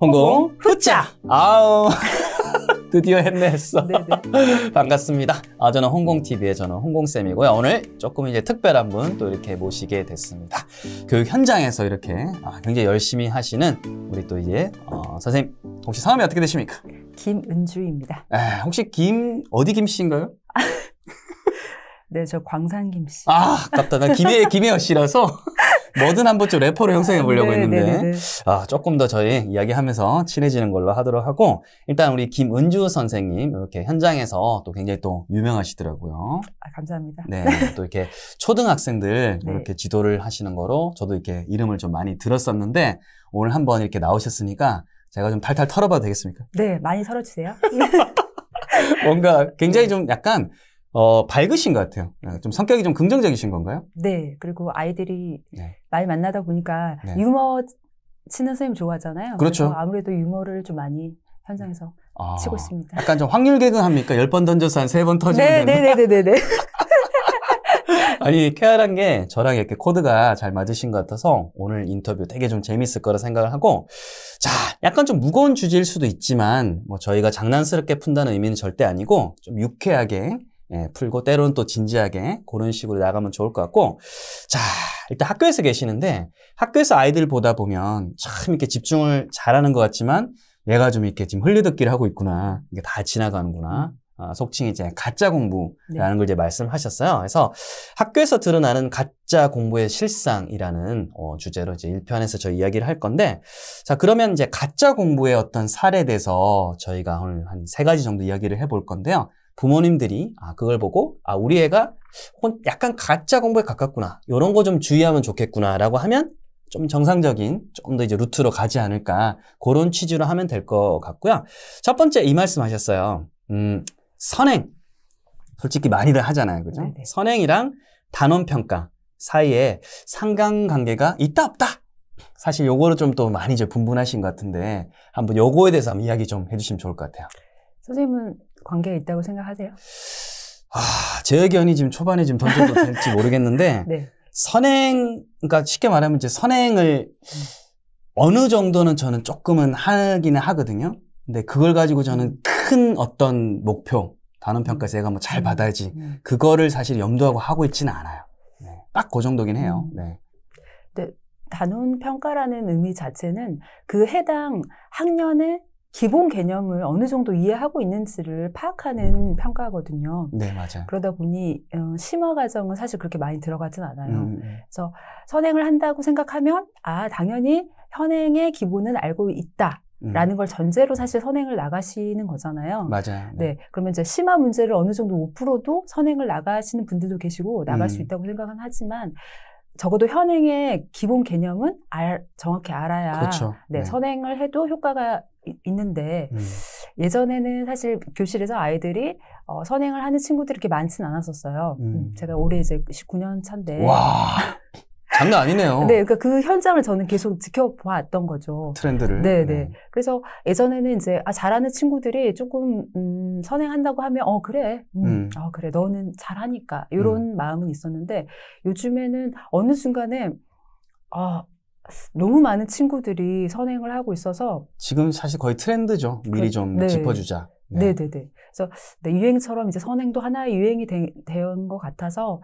홍콩 후짜 아우 드디어 했네 했어 네, 네. 반갑습니다 아 저는 홍콩TV의 저는 홍콩쌤이고요 오늘 조금 이제 특별한 분 또 이렇게 모시게 됐습니다 교육 현장에서 이렇게 아, 굉장히 열심히 하시는 우리 또 이제 어, 선생님 혹시 성함이 어떻게 되십니까? 김은주입니다 에, 혹시 김 어디 김씨인가요? 네, 저 광산김 씨. 아, 아깝다. 나 김혜, 김혜어 씨라서 뭐든 한 번쯤 래퍼로 형성해 보려고 네, 네, 했는데. 네, 아, 조금 더 저희 이야기하면서 친해지는 걸로 하도록 하고, 일단 우리 김은주 선생님, 이렇게 현장에서 또 굉장히 또 유명하시더라고요. 아, 감사합니다. 네, 또 이렇게 초등학생들 이렇게 네. 지도를 하시는 거로 저도 이렇게 이름을 좀 많이 들었었는데, 오늘 한번 이렇게 나오셨으니까 제가 좀 탈탈 털어봐도 되겠습니까? 네, 많이 털어주세요. 뭔가 굉장히 좀 약간 어, 밝으신 것 같아요. 네, 좀 성격이 좀 긍정적이신 건가요? 네. 그리고 아이들이 네. 많이 만나다 보니까 네. 유머 치는 선생님 좋아하잖아요. 그렇죠. 아무래도 유머를 좀 많이 현장에서 아, 치고 있습니다. 약간 좀 확률 개그 합니까? 1 0번 던져서 한3번 터지면 네, 네네네네네. 네, 네, 아니 쾌활한 게 저랑 이렇게 코드가 잘 맞으신 것 같아서 오늘 인터뷰 되게 좀 재밌을 거라 생각을 하고 자 약간 좀 무거운 주제일 수도 있지만 뭐 저희가 장난스럽게 푼다는 의미는 절대 아니고 좀 유쾌하게 예, 풀고 때로는 또 진지하게 그런 식으로 나가면 좋을 것 같고 자 일단 학교에서 계시는데 학교에서 아이들 보다 보면 참 이렇게 집중을 잘하는 것 같지만 얘가 좀 이렇게 지금 흘려듣기를 하고 있구나 이게 다 지나가는구나 아, 속칭 이제 가짜 공부라는 네. 걸 이제 말씀하셨어요. 그래서 학교에서 드러나는 가짜 공부의 실상이라는 어, 주제로 이제 1편에서 저희 이야기를 할 건데 자, 그러면 이제 가짜 공부의 어떤 사례에 대해서 저희가 오늘 한 세 가지 정도 이야기를 해볼 건데요. 부모님들이 아 그걸 보고 아 우리 애가 약간 가짜 공부에 가깝구나 이런 거 좀 주의하면 좋겠구나라고 하면 좀 정상적인 좀더 이제 루트로 가지 않을까 그런 취지로 하면 될 것 같고요. 첫 번째 이 말씀하셨어요. 음, 선행 솔직히 많이들 하잖아요, 그죠? 네네. 네. 선행이랑 단원 평가 사이에 상관 관계가 있다 없다. 사실 요거를 좀 또 많이 이제 분분하신 것 같은데 한번 요거에 대해서 한번 이야기 좀 해주시면 좋을 것 같아요. 선생님은 관계가 있다고 생각하세요? 아, 제 의견이 지금 초반에 지금 던져도 될지 모르겠는데 네. 선행 그러니까 쉽게 말하면 이제 선행을 어느 정도는 저는 조금은 하기는 하거든요. 근데 그걸 가지고 저는 음. 큰 어떤 목표 단원 평가에서 내가 뭐잘 음. 받아야지 음. 그거를 사실 염두하고 하고 있지는 않아요. 네. 딱그 정도긴 해요. 네. 단원 평가라는 의미 자체는 그 해당 학년의 기본 개념을 어느 정도 이해하고 있는지를 파악하는 평가거든요. 네, 맞아요. 그러다 보니 어, 심화 과정은 사실 그렇게 많이 들어가진 않아요. 음, 음. 그래서 선행을 한다고 생각하면 아 당연히 현행의 기본은 알고 있다. 라는 음. 걸 전제로 사실 선행을 나가시는 거잖아요. 맞아요. 네. 네. 그러면 이제 심화 문제를 어느 정도 못 풀어도 선행을 나가시는 분들도 계시고 나갈 음. 수 있다고 생각은 하지만 적어도 현행의 기본 개념은 알, 정확히 알아야 그렇죠. 네, 네, 선행을 해도 효과가 있는데 음. 예전에는 사실 교실에서 아이들이 어, 선행을 하는 친구들이 이렇게 많지는 않았었어요. 음, 음. 제가 올해 이제 19년 차인데. 와. 장난 아니네요. 네, 그러니까 그 현장을 저는 계속 지켜봤던 거죠. 트렌드를. 네, 네, 네. 그래서 예전에는 이제 아, 잘하는 친구들이 조금 음, 선행한다고 하면 어 그래, 음, 음. 어 그래, 너는 잘하니까 이런 음. 마음은 있었는데 요즘에는 어느 순간에 아 너무 많은 친구들이 선행을 하고 있어서 지금 사실 거의 트렌드죠. 미리 네. 좀 네. 짚어주자. 네, 네, 네. 그래서 유행처럼 이제 선행도 하나의 유행이 되, 된것 같아서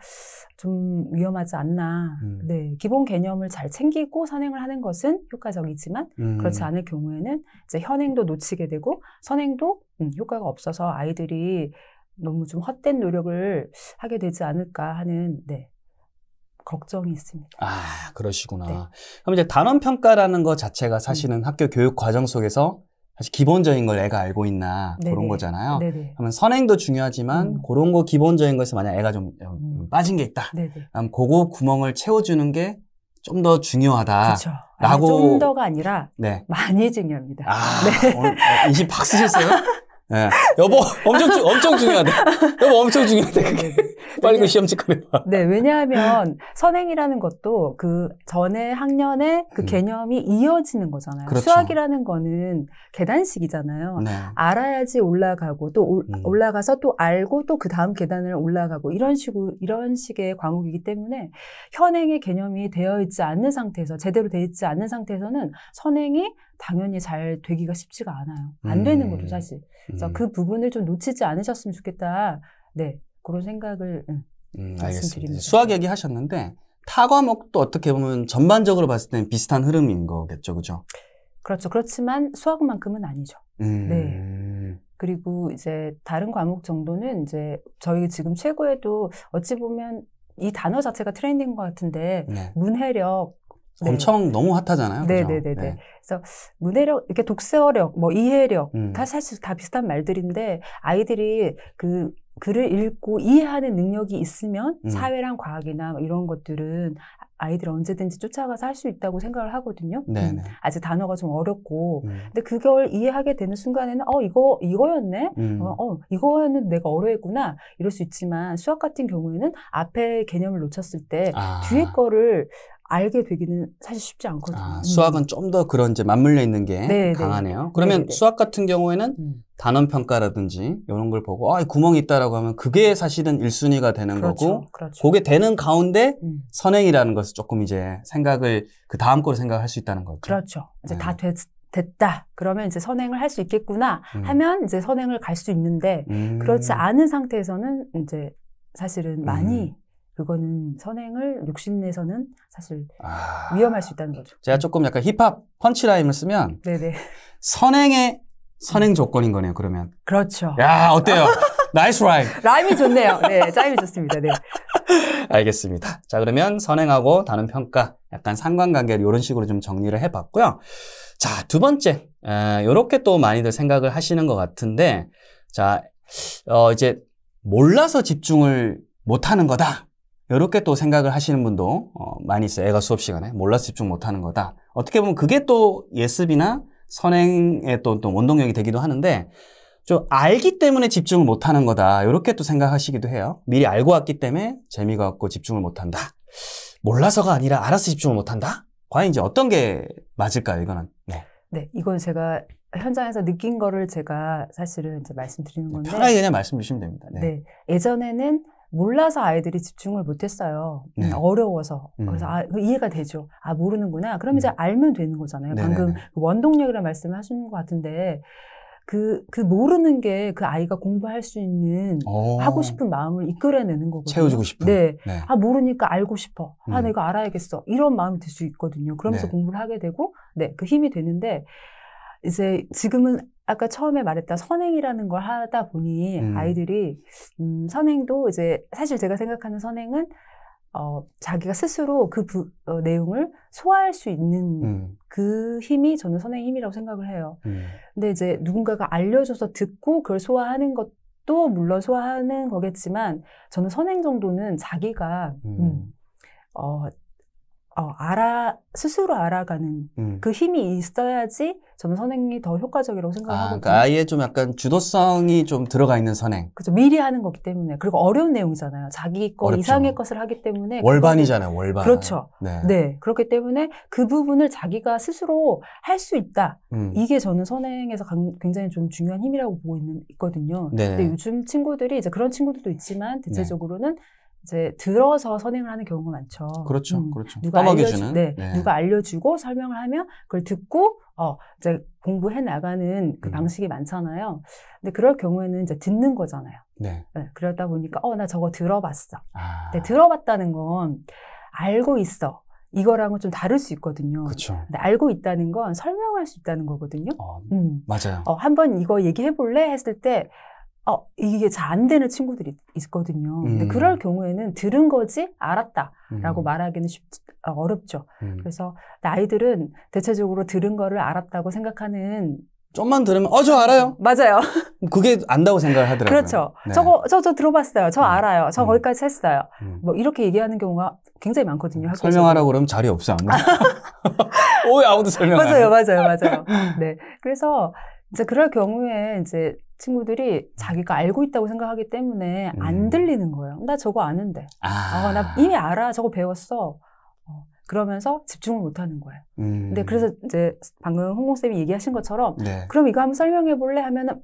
좀 위험하지 않나. 음. 네, 기본 개념을 잘 챙기고 선행을 하는 것은 효과적이지만 음. 그렇지 않을 경우에는 이제 현행도 놓치게 되고 선행도 음, 효과가 없어서 아이들이 너무 좀 헛된 노력을 하게 되지 않을까 하는 네, 걱정이 있습니다. 아, 그러시구나. 네. 그럼 이제 단원 평가라는 것 자체가 사실은 음. 학교 교육 과정 속에서 사실 기본적인 걸 애가 알고 있나 네네. 그런 거잖아요. 네네. 그러면 선행도 중요하지만 음. 그런 거 기본적인 것에서 만약 애가 좀 음. 빠진 게 있다. 그럼 그거 구멍을 채워주는 게 좀 더 중요하다. 라고 아니, 좀 더가 아니라 네. 많이 중요합니다. 아, 네. 어, 인심 박 쓰셨어요? 네. 여보 엄청 주, 엄청 중요하대. 여보 엄청 중요하대. 그게 네, 네. 빨리 그 시험 직합해봐. 네 왜냐하면 선행이라는 것도 그 전에 학년의 그 음. 개념이 음. 이어지는 거잖아요. 그렇죠. 수학이라는 거는 계단식이잖아요. 네. 알아야지 올라가고 또 오, 음. 올라가서 또 알고 또 그 다음 계단을 올라가고 이런 식으로 이런 식의 과목이기 때문에 현행의 개념이 되어 있지 않는 상태에서 제대로 되어 있지 않는 상태에서는 선행이 당연히 잘 되기가 쉽지가 않아요. 안 되는 음. 거죠 사실. 그래서 음. 그 부분을 좀 놓치지 않으셨으면 좋겠다. 네, 그런 생각을 예, 음, 말씀드립니다. 수학 얘기 하셨는데 타 과목도 어떻게 보면 전반적으로 봤을 때는 비슷한 흐름인 거겠죠, 그죠? 그렇죠. 그렇지만 수학만큼은 아니죠. 네. 음. 그리고 이제 다른 과목 정도는 이제 저희 지금 최고에도 어찌 보면 이 단어 자체가 트렌디인 것 같은데 네. 문해력 네. 엄청 너무 핫하잖아요. 네네네네. 네. 그래서 문해력, 이렇게 독서력, 뭐 이해력 음. 다 사실 다 비슷한 말들인데 아이들이 그 글을 읽고 이해하는 능력이 있으면 음. 사회랑 과학이나 뭐 이런 것들은 아이들 언제든지 쫓아가서 할 수 있다고 생각을 하거든요. 음, 아직 단어가 좀 어렵고, 음. 근데 그걸 이해하게 되는 순간에는 어 이거 이거였네, 음. 어, 어, 이거는 내가 어려했구나 이럴 수 있지만 수학 같은 경우에는 앞에 개념을 놓쳤을 때 아. 뒤에 거를 알게 되기는 사실 쉽지 않거든요. 아, 수학은 음. 좀더 그런 이제 맞물려 있는 게 네네. 네. 강하네요. 네, 그러면 네네. 수학 같은 경우에는 음. 단원 평가라든지 이런 걸 보고 아, 구멍이 있다라고 하면 그게 사실은 1순위가 되는 그렇죠. 거고 그렇죠. 그게 되는 가운데 음. 선행이라는 것을 조금 이제 생각을 그 다음 거로 생각할 수 있다는 거죠. 그렇죠. 이제 네. 다 됐, 됐다. 그러면 이제 선행을 할 수 있겠구나 음. 하면 이제 선행을 갈 수 있는데 음. 그렇지 않은 상태에서는 이제 사실은 많이 음. 그거는 선행을 60내서는 사실 아... 위험할 수 있다는 거죠. 제가 조금 약간 힙합 펀치라임을 쓰면 네네. 선행의 선행 조건인 거네요. 그러면 그렇죠. 야 어때요? 나이스 라임. 라임이 좋네요. 네, 짜임이 좋습니다. 네. 알겠습니다. 자 그러면 선행하고 다른 평가 약간 상관관계를 이런 식으로 좀 정리를 해봤고요. 자두 번째 이렇게 또 많이들 생각을 하시는 것 같은데 자 어, 이제 몰라서 집중을 못하는 거다. 이렇게 또 생각을 하시는 분도 어, 많이 있어요. 애가 수업 시간에 몰라서 집중 못하는 거다. 어떻게 보면 그게 또 예습이나 선행의 또, 또 원동력이 되기도 하는데 좀 알기 때문에 집중을 못하는 거다. 이렇게 또 생각하시기도 해요. 미리 알고 왔기 때문에 재미가 없고 집중을 못한다. 몰라서가 아니라 알아서 집중을 못한다. 과연 이제 어떤 게 맞을까요? 이거는. 네. 네, 이건 제가 현장에서 느낀 거를 제가 사실은 이제 말씀드리는 네, 건데 편하게 그냥 말씀 주시면 됩니다. 네. 네 예전에는 몰라서 아이들이 집중을 못했어요. 음, 네. 어려워서. 음. 그래서 아, 이해가 되죠. 아, 모르는구나. 그럼 이제 음. 알면 되는 거잖아요. 네네네. 네, 방금 네. 그 원동력이라는 말씀을 하시는 것 같은데, 그, 그 모르는 게 그 아이가 공부할 수 있는, 오. 어. 하고 싶은 마음을 이끌어내는 거거든요. 채워주고 싶은. 네. 네. 아, 모르니까 알고 싶어. 아, 음. 내가 알아야겠어. 이런 마음이 들 수 있거든요. 그러면서 네. 공부를 하게 되고, 네, 그 힘이 되는데, 이제 지금은 아까 처음에 말했던 선행이라는 걸 하다 보니 음. 아이들이 음, 선행도 이제 사실 제가 생각하는 선행은 어, 자기가 스스로 그 부, 어, 내용을 소화할 수 있는 음. 그 힘이 저는 선행 힘이라고 생각을 해요. 음. 근데 이제 누군가가 알려줘서 듣고 그걸 소화하는 것도 물론 소화하는 거겠지만 저는 선행 정도는 자기가 음. 음. 어, 어, 알아 스스로 알아가는 음. 그 힘이 있어야지 저는 선행이 더 효과적이라고 생각하고 아, 그러니까 아예 좀 약간 주도성이 좀 들어가 있는 선행. 그죠 미리 하는 거기 때문에 그리고 어려운 내용이잖아요. 자기 거 어렵죠. 이상의 것을 하기 때문에 월반이잖아요. 월반. 그렇죠. 네. 네. 그렇기 때문에 그 부분을 자기가 스스로 할 수 있다. 음. 이게 저는 선행에서 굉장히 좀 중요한 힘이라고 보고 있는 있거든요. 네 근데 요즘 친구들이 이제 그런 친구들도 있지만 네. 대체적으로는 네. 이제 들어서 선행을 하는 경우가 많죠. 그렇죠, 음, 그렇죠. 누가 알려주, 네, 네, 누가 알려주고 설명을 하면 그걸 듣고 어 이제 공부해 나가는 그 음. 방식이 많잖아요. 근데 그럴 경우에는 이제 듣는 거잖아요. 네. 네 그러다 보니까 어나 저거 들어봤어. 아. 근데 들어봤다는 건 알고 있어. 이거랑은 좀 다를 수 있거든요. 그쵸. 근데 알고 있다는 건 설명할 수 있다는 거거든요. 어, 음. 맞아요. 어, 한번 이거 얘기해 볼래 했을 때 어, 이게 잘 안 되는 친구들이 있거든요. 근데 음. 그럴 경우에는 들은 거지 알았다라고 음. 말하기는 쉽, 어, 어렵죠. 음. 그래서 아이들은 대체적으로 들은 거를 알았다고 생각하는 좀만 들으면 어 저 알아요. 맞아요. 음, 그게 안다고 생각을 하더라고요. 그렇죠. 네. 저거 저저 들어봤어요. 저 음. 알아요. 저 음. 거기까지 했어요. 음. 뭐 이렇게 얘기하는 경우가 굉장히 많거든요. 음, 설명하라고 그러면 자리 없어 아무도. 오 아무도 설명. 맞아요, 맞아요, 맞아요. 네. 그래서 이제 그럴 경우에 이제 친구들이 음. 자기가 알고 있다고 생각하기 때문에 안 음. 들리는 거예요. 나 저거 아는데. 아, 어, 나 이미 알아. 저거 배웠어. 어, 그러면서 집중을 못 하는 거예요. 음. 근데 그래서 이제 방금 홍콩쌤이 얘기하신 것처럼 네. 그럼 이거 한번 설명해 볼래? 하면은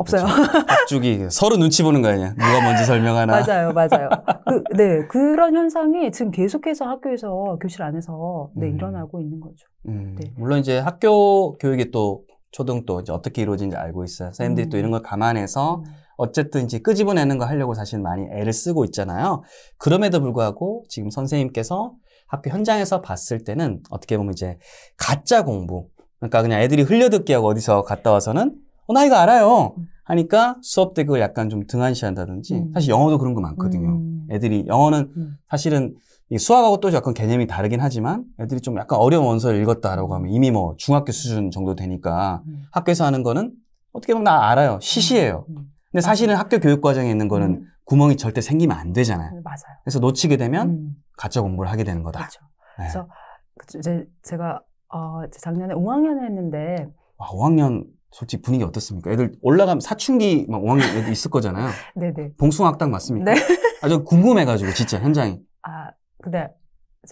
없어요. 그렇죠. 앞쪽이 서로 눈치 보는 거 아니야? 누가 먼저 설명하나? 맞아요, 맞아요. 그, 네, 그런 현상이 지금 계속해서 학교에서 교실 안에서 네, 음. 일어나고 있는 거죠. 음. 네. 물론 이제 학교 교육이 또 초등도 이제 어떻게 이루어진지 알고 있어요. 선생님들이 음. 또 이런 걸 감안해서 어쨌든 이제 끄집어내는 거 하려고 사실 많이 애를 쓰고 있잖아요. 그럼에도 불구하고 지금 선생님께서 학교 현장에서 봤을 때는 어떻게 보면 이제 가짜 공부. 그러니까 그냥 애들이 흘려듣기하고 어디서 갔다 와서는 어, 나 이거 알아요. 하니까 수업 때 그걸 약간 좀 등한시한다든지 음. 사실 영어도 그런 거 많거든요. 음. 애들이 영어는 음. 사실은 이 수학하고 또 약간 개념이 다르긴 하지만 애들이 좀 약간 어려운 원서를 읽었다라고 하면 이미 뭐 중학교 수준 정도 되니까 음. 학교에서 하는 거는 어떻게 보면 나 알아요. 음. 시시해요. 음. 음. 근데 사실은 학교 교육 과정에 있는 거는 음. 구멍이 절대 생기면 안 되잖아요. 네, 맞아요. 그래서 놓치게 되면 가짜 공부를 하게 되는 거다. 그렇죠. 네. 그래서 그 이제 제가 어, 작년에 5학년 했는데 와, 5학년 솔직히 분위기 어떻습니까? 애들 올라가면 사춘기 막 5학년 애들 있을 거잖아요. 네네. 봉숭아 학당 맞습니까? 네. 아주 궁금해가지고 진짜 현장이. 아 근데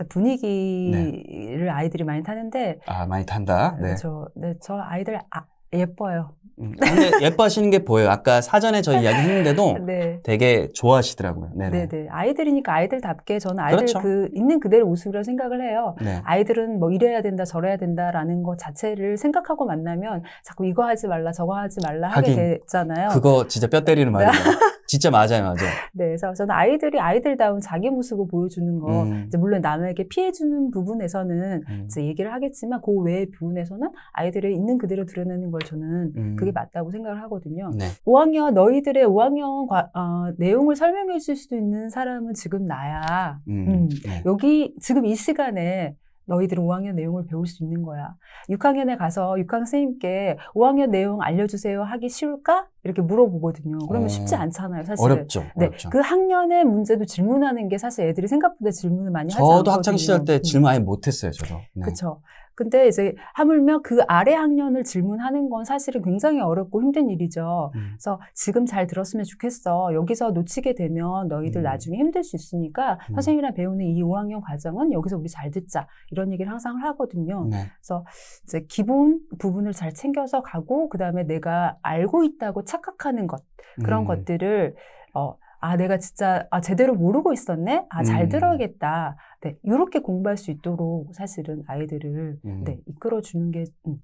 분위기를 네. 아이들이 많이 타는데 아 많이 탄다. 네. 그 네, 저 아이들 아, 예뻐요. 음, 예뻐하시는 게 보여요. 아까 사전에 저희 이야기 했는데도 네. 되게 좋아하시더라고요. 네네. 네네. 네. 아이들이니까 아이들답게 저는 아이들 그렇죠. 그 있는 그대로 모습이라고 생각을 해요. 네. 아이들은 뭐 이래야 된다, 저래야 된다라는 것 자체를 생각하고 만나면 자꾸 이거 하지 말라, 저거 하지 말라 하긴, 하게 되잖아요. 그거 진짜 뼈 때리는 네. 말이에요. 진짜 맞아요, 맞아요. 네, 그래서 저는 아이들이 아이들다운 자기 모습을 보여주는 거, 음. 이제 물론 남에게 피해주는 부분에서는 음. 이제 얘기를 하겠지만 그 외의 부분에서는 아이들의 있는 그대로 드러내는 걸 저는 음. 그게 맞다고 생각을 하거든요. 네. 5학년 너희들의 5학년 과, 어, 내용을 설명해 줄 수도 있는 사람은 지금 나야. 음. 음. 네. 여기 지금 이 시간에 너희들은 5학년 내용을 배울 수 있는 거야. 6학년에 가서 6학년 선생님께 5학년 내용 알려주세요 하기 쉬울까? 이렇게 물어보거든요. 그러면 쉽지 어, 않잖아요, 사실. 어렵죠. 네, 어렵죠. 그 학년의 문제도 질문하는 게 사실 애들이 생각보다 질문을 많이 하잖않요 저도 학창 시절 때 질문 음. 아예 못했어요, 저도. 네. 그렇죠. 근데 이제 하물며 그 아래 학년을 질문하는 건 사실은 굉장히 어렵고 힘든 일이죠. 음. 그래서 지금 잘 들었으면 좋겠어. 여기서 놓치게 되면 너희들 음. 나중에 힘들 수 있으니까 음. 선생님이랑 배우는 이 5학년 과정은 여기서 우리 잘 듣자. 이런 얘기를 항상 하거든요. 네. 그래서 이제 기본 부분을 잘 챙겨서 가고 그다음에 내가 알고 있다고 착각하는 것. 그런 음. 것들을 어, 아, 내가 진짜, 아, 제대로 모르고 있었네? 아, 잘 음. 들어야겠다. 네, 이렇게 공부할 수 있도록 사실은 아이들을 음. 네, 이끌어주는 게 음,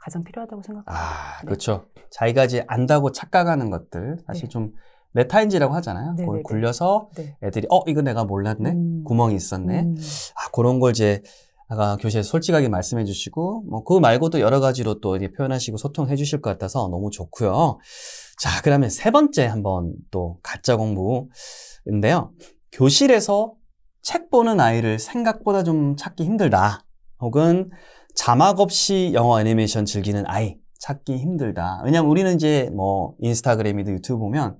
가장 필요하다고 생각합니다. 아, 네. 그렇죠. 자기가 이제 안다고 착각하는 것들 사실 네. 좀 메타인지라고 하잖아요. 네네네. 그걸 네, 굴려서 애들이 어 이거 내가 몰랐네, 음. 구멍이 있었네. 음. 아 그런 걸 이제 아까 교실에서 솔직하게 말씀해 주시고 뭐 그거 말고도 여러 가지로 또이렇 표현하시고 소통해 주실 것 같아서 너무 좋고요. 자그다음에세 번째 한번 또 가짜 공부인데요. 교실에서 책 보는 아이를 생각보다 좀 찾기 힘들다. 혹은 자막 없이 영어 애니메이션 즐기는 아이 찾기 힘들다. 왜냐면 우리는 이제 뭐 인스타그램이든 유튜브 보면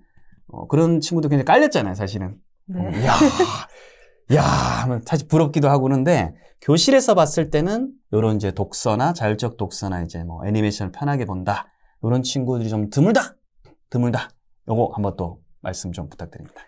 어, 그런 친구도 굉장히 깔렸잖아요, 사실은. 네. 어, 야, 야, 사실 부럽기도 하고 그런데 교실에서 봤을 때는 이런 이제 독서나 자율적 독서나 이제 뭐 애니메이션을 편하게 본다. 이런 친구들이 좀 드물다, 드물다. 요거 한번 또 말씀 좀 부탁드립니다.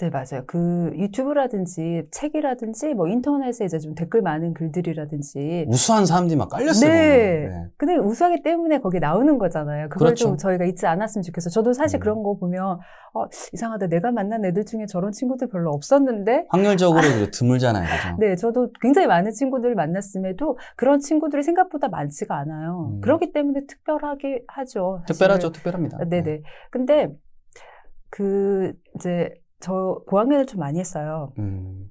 네, 맞아요. 그 유튜브라든지 책이라든지 뭐 인터넷에 이제 좀 댓글 많은 글들이라든지 우수한 사람들이 막 깔렸어요. 네. 네. 근데 우수하기 때문에 거기 나오는 거잖아요. 그걸 그렇죠. 좀 저희가 잊지 않았으면 좋겠어요. 저도 사실 음. 그런 거 보면 어, 이상하다. 내가 만난 애들 중에 저런 친구들 별로 없었는데 확률적으로 아, 드물잖아요. 그렇죠? 네, 저도 굉장히 많은 친구들을 만났음에도 그런 친구들이 생각보다 많지가 않아요. 음. 그렇기 때문에 특별하게 하죠. 사실 특별하죠. 특별합니다. 네, 네. 근데 그 이제 저 고학년을 좀 많이 했어요. 음.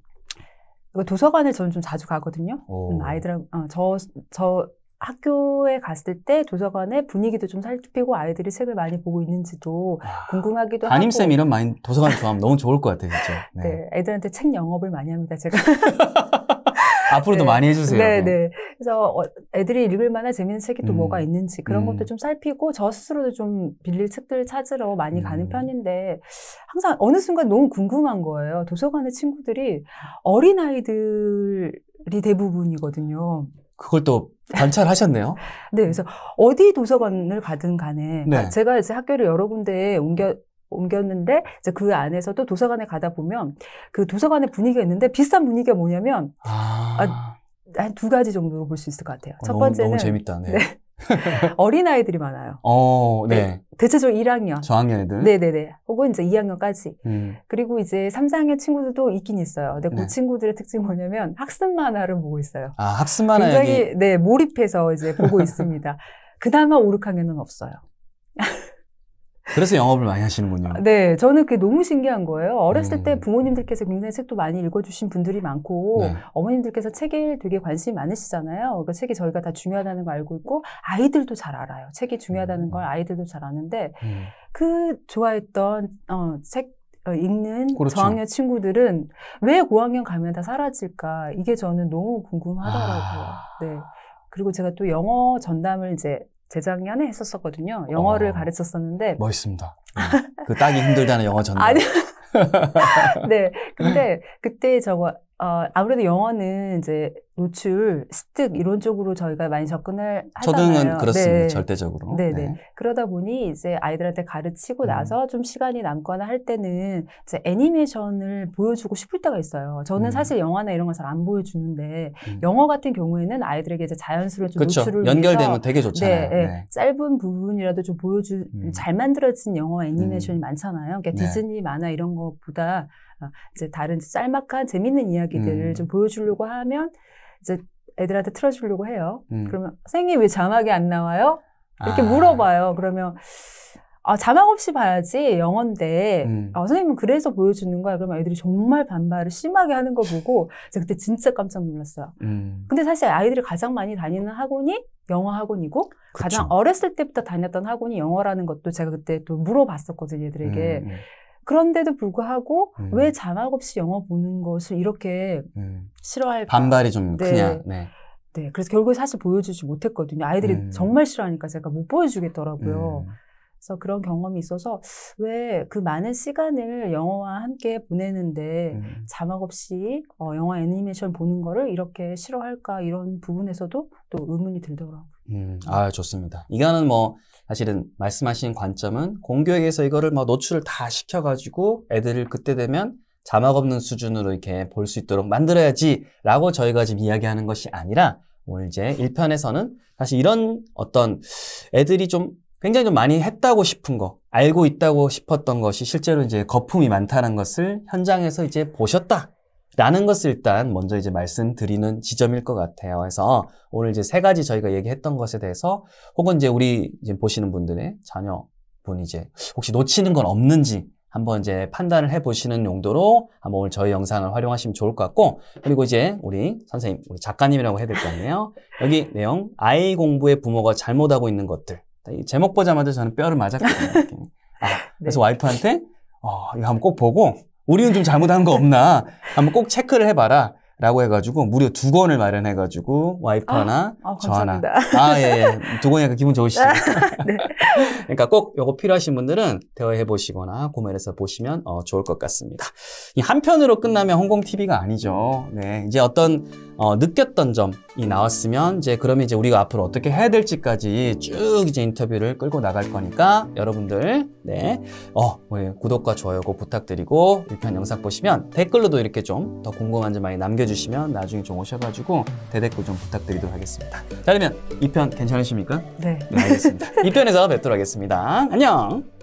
도서관을 저는 좀 자주 가거든요. 오. 아이들하고 어, 저, 저 학교에 갔을 때 도서관의 분위기도 좀 살피고 아이들이 책을 많이 보고 있는지도 아, 궁금하기도 하고 담임쌤 이런 많이 도서관 좋아하면 너무 좋을 것 같아요. 그렇죠? 네. 네. 애들한테 책 영업을 많이 합니다. 제가 앞으로도 많이 해주세요. 네, 네. 그래서 어, 애들이 읽을 만한 재밌는 책이 또 음. 뭐가 있는지 그런 것도 음. 좀 살피고 저 스스로도 좀 빌릴 책들 찾으러 많이 가는 음. 편인데 항상 어느 순간 너무 궁금한 거예요. 도서관의 친구들이 어린 아이들이 대부분이거든요. 그걸 또 관찰하셨네요. 네, 그래서 어디 도서관을 가든 간에 네. 아, 제가 이제 학교를 여러 군데 에 옮겨 옮겼는데 이제 그 안에서도 도서관에 가다 보면 그 도서관의 분위기가 있는데 비슷한 분위기가 뭐냐면 아... 아, 한두 가지 정도로 볼 수 있을 것 같아요. 첫 어, 번째는 너무, 너무 재밌다. 네. 네. 어린아이들이 많아요. 어, 네. 네. 대체적으로 1학년. 저학년 애들. 네네네. 혹은 이제 2학년까지. 음. 그리고 이제 3, 4학년 친구들도 있긴 있어요. 근데 그 네. 그 친구들의 특징이 뭐냐면 학습 만화를 보고 있어요. 아, 학습 만화 굉장히, 여기... 네, 몰입해서 이제 보고 있습니다. 그나마 5, 6학년은 없어요. 그래서 영업을 많이 하시는군요. 네, 저는 그게 너무 신기한 거예요. 어렸을 음. 때 부모님들께서 굉장히 책도 많이 읽어주신 분들이 많고 네. 어머님들께서 책에 되게 관심이 많으시잖아요. 그러니까 책이 저희가 다 중요하다는 걸 알고 있고 아이들도 잘 알아요. 책이 중요하다는 음. 걸 아이들도 잘 아는데 음. 그 좋아했던 어, 책 어, 읽는 그렇죠. 저학년 친구들은 왜 고학년 가면 다 사라질까 이게 저는 너무 궁금하더라고요. 아. 네. 그리고 제가 또 영어 전담을 이제 재작년에 했었었거든요. 어. 영어를 어, 가르쳤었는데 멋있습니다. 네. 그 따기 힘들다는 영어 전공. 아니. 네. 근데 그때 저거 어, 아무래도 영어는 이제 노출, 습득 이런 쪽으로 저희가 많이 접근을 하잖아요. 초등은 그렇습니다. 네. 절대적으로. 네네. 네. 그러다 보니 이제 아이들한테 가르치고 음. 나서 좀 시간이 남거나 할 때는 이제 애니메이션을 보여주고 싶을 때가 있어요. 저는 음. 사실 영화나 이런 걸 잘 안 보여주는데 음. 영어 같은 경우에는 아이들에게 이제 자연스러운 그렇죠. 노출을 연결되면 되게 좋잖아요. 네, 네, 네, 짧은 부분이라도 좀 보여주 음. 잘 만들어진 영어 음. 애니메이션이 많잖아요. 그러니까 네. 디즈니 만화 이런 거보다 어, 이제 다른 짤막한 재밌는 이야기들을 음. 좀 보여주려고 하면 이제 애들한테 틀어주려고 해요. 음. 그러면 선생님 왜 자막이 안 나와요? 이렇게 아. 물어봐요. 그러면 아, 자막 없이 봐야지 영어인데 음. 아, 선생님은 그래서 보여주는 거야. 그러면 애들이 정말 반발을 심하게 하는 걸 보고 제가 그때 진짜 깜짝 놀랐어요. 음. 근데 사실 아이들이 가장 많이 다니는 학원이 영어 학원이고 그쵸. 가장 어렸을 때부터 다녔던 학원이 영어라는 것도 제가 그때 또 물어봤었거든요, 얘들에게. 음. 음. 그런데도 불구하고 음. 왜 자막 없이 영어 보는 것을 이렇게 음. 싫어할까? 반발이 좀 네. 그냥. 네. 네. 그래서 결국에 사실 보여주지 못했거든요. 아이들이 음. 정말 싫어하니까 제가 못 보여주겠더라고요. 음. 그래서 그런 경험이 있어서 왜 그 많은 시간을 영어와 함께 보내는데 음. 자막 없이 어, 영화 애니메이션 보는 거를 이렇게 싫어할까 이런 부분에서도 또 의문이 들더라고요. 음, 아 좋습니다. 이거는 뭐 사실은 말씀하신 관점은 공교육에서 이거를 뭐 노출을 다 시켜가지고 애들을 그때 되면 자막 없는 수준으로 이렇게 볼 수 있도록 만들어야지라고 저희가 지금 이야기하는 것이 아니라 오늘 이제 1편에서는 사실 이런 어떤 애들이 좀 굉장히 좀 많이 했다고 싶은 거, 알고 있다고 싶었던 것이 실제로 이제 거품이 많다는 것을 현장에서 이제 보셨다. 라는 것을 일단 먼저 이제 말씀드리는 지점일 것 같아요. 그래서 오늘 이제 세 가지 저희가 얘기했던 것에 대해서 혹은 이제 우리 이제 보시는 분들의 자녀분 이제 혹시 놓치는 건 없는지 한번 이제 판단을 해보시는 용도로 한번 오늘 저희 영상을 활용하시면 좋을 것 같고 그리고 이제 우리 선생님, 우리 작가님이라고 해야 될 것 같네요. 여기 내용 아이 공부에 부모가 잘못하고 있는 것들 제목 보자마자 저는 뼈를 맞았거든요. 아, 그래서 네. 와이프한테 어, 이거 한번 꼭 보고 우리는 좀 잘못한 거 없나 한번 꼭 체크를 해봐라. 라고 해가지고 무려 두 권을 마련해가지고 와이프 아, 하나 아, 저 하나 아예두 예. 권이니까 기분 좋으시죠? 네. 그러니까 꼭 요거 필요하신 분들은 대화해 보시거나 구매해서 보시면 어, 좋을 것 같습니다. 이 한편으로 끝나면 홍콩 TV가 아니죠. 네 이제 어떤 어, 느꼈던 점이 나왔으면 이제 그러면 이제 우리가 앞으로 어떻게 해야 될지까지 쭉 이제 인터뷰를 끌고 나갈 거니까 여러분들 네 어, 예, 구독과 좋아요 꼭 부탁드리고 1편 영상 보시면 댓글로도 이렇게 좀 더 궁금한 점 많이 남겨주세요. 주시면 나중에 좀 오셔가지고 대댓글 좀 부탁드리도록 하겠습니다. 자, 그러면 이편 괜찮으십니까? 네. 네 알겠습니다. 이편에서 뵙도록 하겠습니다. 안녕!